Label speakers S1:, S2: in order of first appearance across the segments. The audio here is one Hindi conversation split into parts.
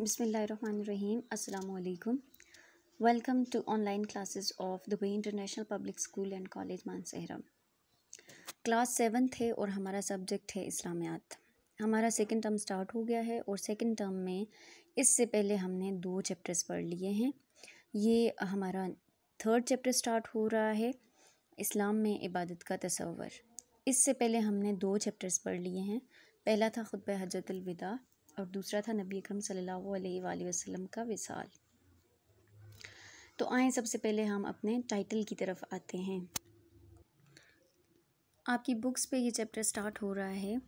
S1: बिसमीम् अल्लाम welcome to online classes of Dubai international public school and college Mansehra class seven थे और हमारा सब्जेक्ट है इस्लामियात हमारा सेकेंड टर्म स्टार्ट हो गया है और सेकेंड टर्म में इससे पहले हमने दो चैप्टर्स पढ़ लिए हैं ये हमारा थर्ड चैप्टर स्टार्ट हो रहा है इस्लाम में इबादत का तस्वर इससे पहले हमने दो चैप्टर्स पढ़ लिए हैं पहला था खुतब हजरतलविदा और दूसरा था नबी अकरम सल्लल्लाहु अलैहि वसल्लम का विसाल तो आएँ सबसे पहले हम अपने टाइटल की तरफ आते हैं आपकी बुक्स पे ये चैप्टर स्टार्ट हो रहा है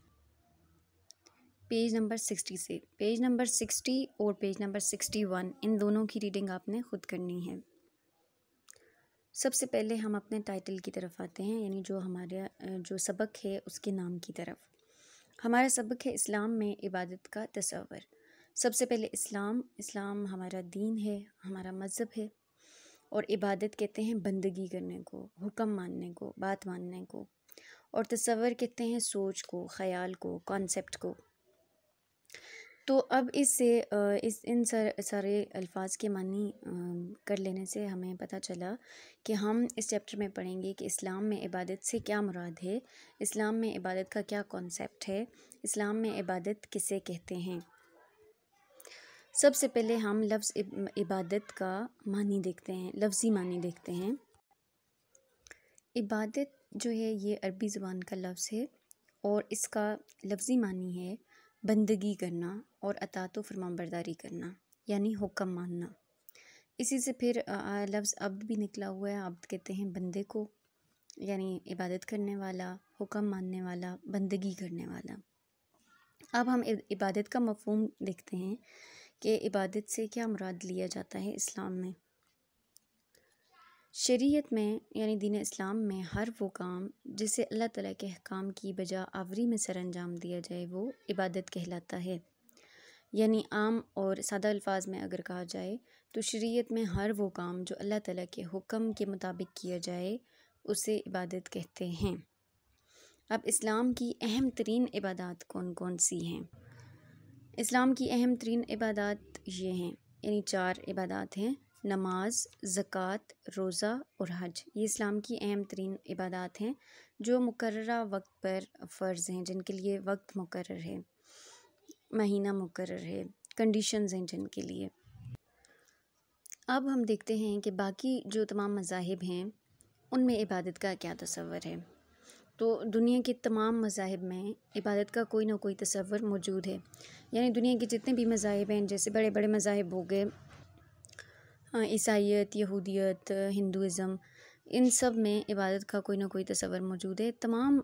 S1: पेज नंबर सिक्सटी से पेज नंबर सिक्सटी और पेज नंबर सिक्सटी वन इन दोनों की रीडिंग आपने ख़ुद करनी है सबसे पहले हम अपने टाइटल की तरफ आते हैं यानी जो हमारे जो सबक है उसके नाम की तरफ हमारा सबक है इस्लाम में इबादत का तस्वर सबसे पहले इस्लाम इस्लाम हमारा दीन है हमारा मज़हब है और इबादत कहते हैं बंदगी करने को हुक्म मानने को बात मानने को और तस्वर कहते हैं सोच को ख़याल को कॉन्सेप्ट को तो अब इससे इस इन सर सारे अल्फाज के मानी कर लेने से हमें पता चला कि हम इस चैप्टर में पढ़ेंगे कि इस्लाम में इबादत से क्या मुराद है इस्लाम में इबादत का क्या कॉन्सेप्ट है इस्लाम में इबादत किसे कहते हैं सबसे पहले हम लफ्ज़ इबादत का मानी देखते हैं लफ्ज़ी मानी देखते हैं इबादत जो है ये अरबी ज़ुबान का लफ्ज़ है और इसका लफ्ज़ी मानी है बंदगी करना और अतात तो फरमान बरदारी करना यानी हुक्म मानना इसी से फिर लफ्ज़ अब्द भी निकला हुआ है अब्द कहते हैं बंदे को यानी इबादत करने वाला हुक्म मानने वाला बंदगी करने वाला अब हम इबादत का मफहम देखते हैं कि इबादत से क्या मुराद लिया जाता है इस्लाम में शरीयत में यानी दीन इस्लाम में हर वो काम जिसे अल्लाह ताला के अहकाम की बजा आवरी में सर अंजाम दिया जाए वो इबादत कहलाता है यानी आम और सादा अल्फाज में अगर कहा जाए तो शरीयत में हर वो काम जो अल्लाह ताला के हुक्म के मुताबिक किया जाए उसे इबादत कहते हैं अब इस्लाम की अहम तरीन इबादत कौन कौन सी हैं इस्लाम की अहम तरीन इबादत ये हैं यानी चार इबादत हैं नमाज़ ज़क़़त रोज़ा और हज ये इस्लाम की अहम तरीन इबादत हैं जो मुकर्रा वक्त पर फ़र्ज़ हैं जिनके लिए वक्त मुकर्र है महीना मुकर है कंडीशंस हैं जिनके लिए अब हम देखते हैं कि बाकी जो तमाम मजाहब हैं उनमें इबादत का क्या तस्वर है तो दुनिया के तमाम मज़ाहब में इबादत का कोई ना कोई तस्वर मौजूद है यानी दुनिया के जितने भी मज़ाहब हैं जैसे बड़े बड़े मज़ाहब हो गए हाँ, ईसाइत यहूदियत हिंदुज़म इन सब में इबादत का कोई ना कोई तस्वर मौजूद है तमाम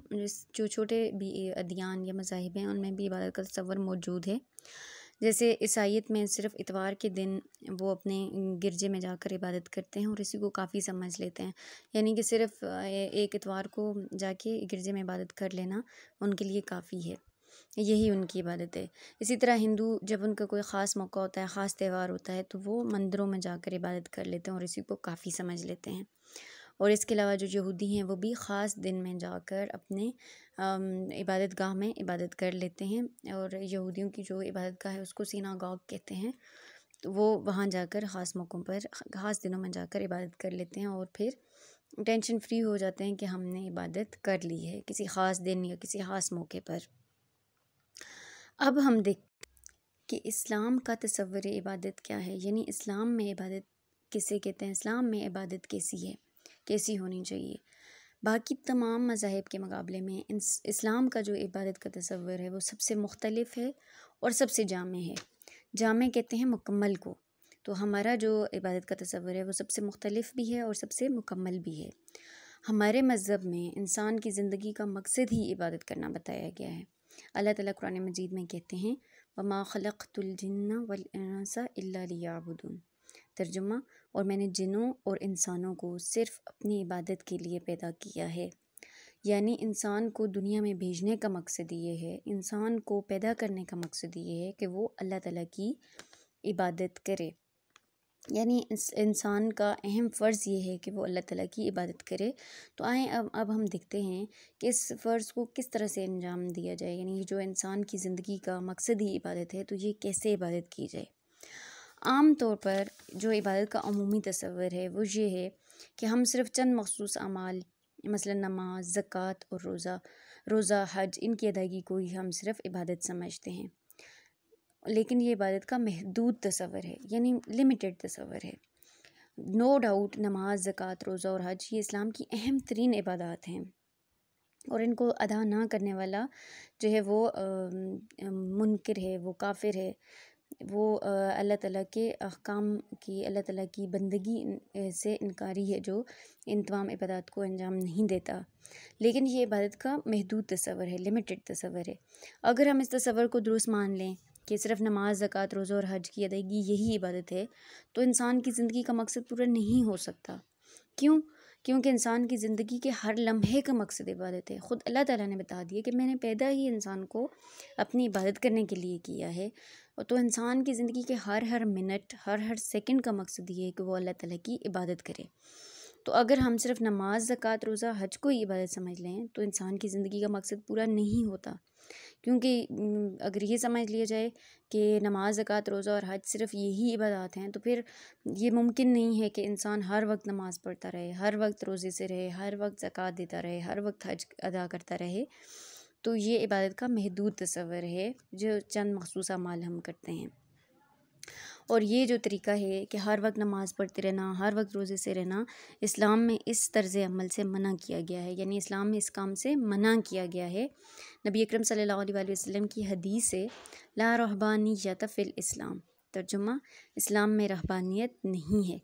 S1: जो छोटे भी अदियान या मजाहब हैं उनमें भी इबादत का तस्वर मौजूद है जैसे ईसाइत में सिर्फ इतवार के दिन वो अपने गिरजे में जाकर इबादत करते हैं और इसी को काफ़ी समझ लेते हैं यानी कि सिर्फ एक इतवार को जाके गिरजे में इबादत कर लेना उनके लिए काफ़ी है यही उनकी इबादत है इसी तरह हिंदू जब उनका कोई ख़ास मौका होता है ख़ास त्यौहार होता है तो वो मंदिरों में जाकर इबादत कर लेते हैं और इसी को काफ़ी समझ लेते हैं और इसके अलावा जो यहूदी हैं वो भी ख़ास दिन में जाकर अपने इबादत गाह में इबादत कर लेते हैं और यहूदियों की जो इबादत गाह है उसको सीना गाग कहते हैं तो वो वहाँ जाकर ख़ास मौक़ों पर ख़ास दिनों में जाकर इबादत कर लेते हैं और फिर टेंशन फ्री हो जाते हैं कि हमने इबादत कर ली है किसी ख़ास दिन या किसी ख़ास मौके पर अब हम देख कि इस्लाम का तस्वर इबादत क्या है यानी इस्लाम में इबादत किसे कहते हैं इस्लाम में इबादत कैसी है कैसी होनी चाहिए बाकी तमाम मजाहब के मुकाबले में इस्लाम का जो इबादत का तस्वर है वो सबसे मुख्तलफ़ है और सबसे जाम है जाम कहते हैं मुकम्मल को तो हमारा जो इबादत का तस्वर है वो सबसे मुख्तलफ़ भी है और सबसे मुकम्मल भी है हमारे मज़हब में इंसान की ज़िंदगी का मकसद ही इबादत करना बताया गया है अल्लाह ताला कुरान मजीद में कहते हैं वमा खलक़तुलजन्ना वलसा अल्लाबुदून तर्जुमा और मैंने जिनों और इंसानों को सिर्फ अपनी इबादत के लिए पैदा किया है यानी इंसान को दुनिया में भेजने का मकसद ये है इंसान को पैदा करने का मकसद ये है कि वो अल्लाह ताला की इबादत करे यानी इंसान का अहम फ़र्ज़ ये है कि वो अल्लाह ताला की इबादत करे तो आए अब अब हम देखते हैं कि इस फ़र्ज़ को किस तरह से अंजाम दिया जाए यानी जो इंसान की ज़िंदगी का मकसद ही इबादत है तो ये कैसे इबादत की जाए आम तौर पर जो इबादत का अमूमी तस्वर है वो ये है कि हम सिर्फ चंद मखसूस अमाल मसला नमाज ज़क़़त और रोज़ा रोज़ा हज इनकी अदायगी को ही हम सिर्फ इबादत समझते हैं लेकिन ये इबादत का महदूद तस्वर है यानी लिमिटेड तस्वर है नो डाउट नमाज ज़क़़त रोज़ा और हज ये इस्लाम की अहम तरीन इबादत हैं और इनको अदा ना करने वाला जो है वो मुनकर है वो काफिर है वो अल्लाह ताला के अहकाम की अल्लाह ताला की बंदगी से इनकारी है जो इन तमाम इबादत को अंजाम नहीं देता लेकिन ये इबादत का महदूद तस्वर है लिमिटेड तस्वर है अगर हम इस तस्वर को दुरुस्त मान लें कि सिर्फ नमाज ज़क़़त रोजो और हज की अदायगी यही इबादत है तो इंसान की ज़िंदगी का मकसद पूरा नहीं हो सकता क्यों क्योंकि इंसान की ज़िंदगी के हर लम्हे का मकसद इबादत है ख़ुद अल्लाह ताला ने बता दिया कि मैंने पैदा ही इंसान को अपनी इबादत करने के लिए किया है और तो इंसान की ज़िंदगी के हर हर मिनट हर हर सेकंड का मकसद ये है कि वो अल्लाह ताला की इबादत करे तो अगर हम सिर्फ नमाज ज़क़़त रोज़ा हज को ही इबादत समझ लें तो इंसान की ज़िंदगी का मकसद पूरा नहीं होता क्योंकि अगर ये समझ लिया जाए कि नमाज ज़क़ात रोज़ा और हज सिर्फ यही इबादत हैं तो फिर ये मुमकिन नहीं है कि इंसान हर वक्त नमाज़ पढ़ता रहे हर वक्त रोज़े से रहे हर वक्त ज़क़ात देता रहे हर वक्त हज अदा करता रहे तो ये इबादत का महदूद तस्वर है जो चंद मखसूस अमाल हम करते हैं और ये जो तरीका है कि हर वक्त नमाज़ पढ़ते रहना हर वक्त रोज़े से रहना इस्लाम में इस तर्ज़ अमल से मना किया गया है यानी इस्लाम में इस काम से मना किया गया है नबी अक्रम सल्ला वसम की हदीस है ला या तफ़िल इस्लाम तर्जुमा इस्लाम में रहबानियत नहीं है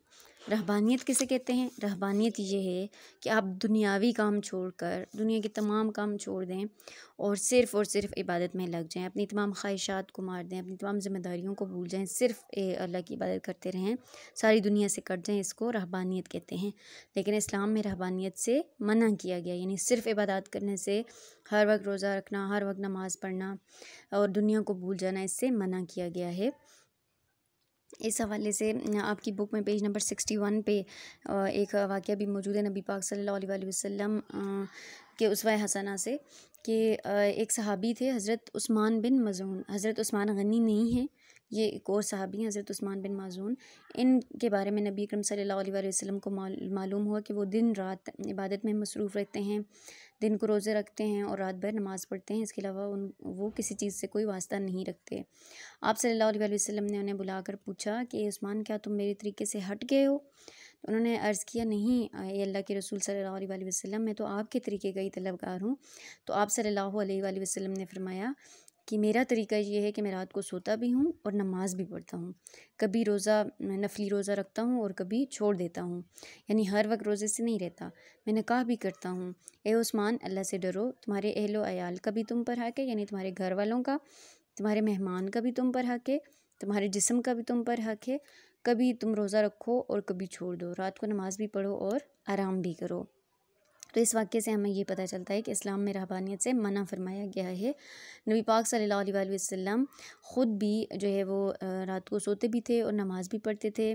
S1: रहबानियत किसे कहते हैं रहबानियत ये है कि आप दुनियावी काम छोड़कर दुनिया के तमाम काम छोड़ दें और सिर्फ़ और सिर्फ इबादत में लग जाएं अपनी तमाम ख्वाहिशात को मार दें अपनी तमाम जिम्मेदारियों को भूल जाएं सिर्फ अल्लाह की इबादत करते रहें सारी दुनिया से कट जाएं इसको रहबानियत कहते हैं लेकिन इस्लाम में रहबानियत से मना किया गया यानी सिर्फ इबादत करने से हर वक्त रोज़ा रखना हर वक्त नमाज़ पढ़ना और दुनिया को भूल जाना इससे मना किया गया है इस हवाले से आपकी बुक में पेज नंबर सिक्सटी वन पे एक वाक़ भी मौजूद है नबी पाक सल्लल्लाहु अलैहि वसल्लम के उसवा हसना से कि एक सहाबी थे हज़रत उस्मान बिन मजून हज़रत उस्मान गनी नहीं हैं ये एक और साहबी हैं हज़रत उस्मान बिन माजून इनके बारे में नबी अकरम सल्लल्लाहु अलैहि वसल्लम को मालूम हुआ कि वो दिन रात इबादत में मसरूफ़ रहते हैं दिन को रोज़े रखते हैं और रात भर नमाज़ पढ़ते हैं इसके अलावा उन वो किसी चीज़ से कोई वास्ता नहीं रखते आप सल्लल्लाहु अलैहि वसल्लम ने उन्हें बुलाकर पूछा कि उस्मान क्या तुम मेरे तरीके से हट गए हो तो उन्होंने अर्ज़ किया नहीं ये अल्लाह के रसूल सल्लल्लाहु अलैहि वसल्लम मैं तो आपके तरीके का ही तलबगार हूँ तो आप सल्लल्लाहु अलैहि वसल्लम ने फरमाया कि मेरा तरीका ये है कि मैं रात को सोता भी हूँ और नमाज़ भी पढ़ता हूँ कभी रोज़ा नफली रोज़ा रखता हूँ और कभी छोड़ देता हूँ यानी हर वक्त रोज़े से नहीं रहता मैं नकाह भी करता हूँ ए उस्मान अल्लाह से डरो तुम्हारे अहलो अयाल का भी तुम पर हक है यानी तुम्हारे घर वालों का तुम्हारे मेहमान का भी तुम पर हक है तुम्हारे जिसम का भी तुम पर हक है कभी तुम रोज़ा रखो और कभी छोड़ दो रात को नमाज़ भी पढ़ो और आराम भी करो तो इस वाक्य से हमें ये पता चलता है कि इस्लाम में रहबानियत से मना फरमाया गया है नबी पाक सल्लल्लाहु अलैहि वसल्लम ख़ुद भी जो है वो रात को सोते भी थे और नमाज भी पढ़ते थे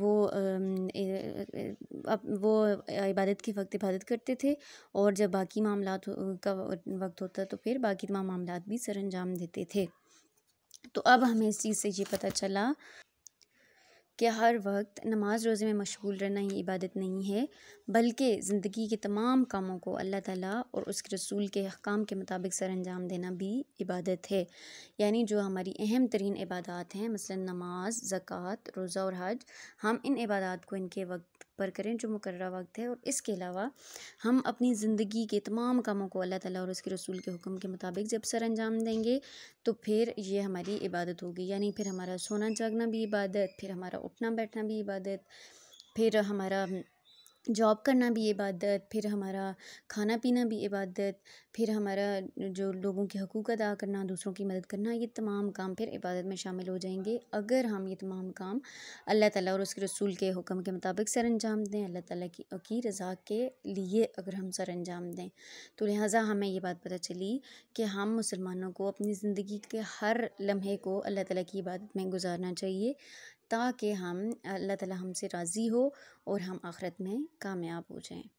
S1: वो वो इबादत के वक्त इबादत करते थे और जब बाकी मामला का वक्त होता तो फिर बाकी तमाम मामला भी सर अंजाम देते थे तो अब हमें इस चीज़ से ये पता चला कि हर वक्त नमाज रोज़े में मशगूल रहना ही इबादत नहीं है बल्कि ज़िंदगी के तमाम कामों को अल्लाह ताला और उसके रसूल के अहकाम के मुताबिक सर अंजाम देना भी इबादत है यानी जो हमारी अहम तरीन इबादत हैं मसलन नमाज ज़क़़त रोज़ा और हज हम इन इबादत को इनके वक्त पर करें जो मुकर वक्त है और इसके अलावा हम अपनी ज़िंदगी के तमाम कामों को अल्लाह ताला और उसके रसूल के हुक्म के मुताबिक जब सर अंजाम देंगे तो फिर ये हमारी इबादत होगी यानी फिर हमारा सोना जागना भी इबादत फिर हमारा उठना बैठना भी इबादत फिर हमारा जॉब करना भी इबादत फिर हमारा खाना पीना भी इबादत फिर हमारा जो लोगों के हकूक़ अदा करना दूसरों की मदद करना ये तमाम काम फिर इबादत में शामिल हो जाएंगे अगर हम ये तमाम काम अल्लाह ताला और उसके रसूल के हुक्म के मुताबिक सर अंजाम दें अल्लाह ताला की की रज़ा के लिए अगर हम सर अंजाम दें तो लिहाजा हमें ये बात पता चली कि हम मुसलमानों को अपनी ज़िंदगी के हर लम्हे को अल्लाह ताला की इबादत में गुजारना चाहिए ताकि हम अल्लाह ताला हमसे राज़ी हो और हम आख़िरत में कामयाब हो जाएं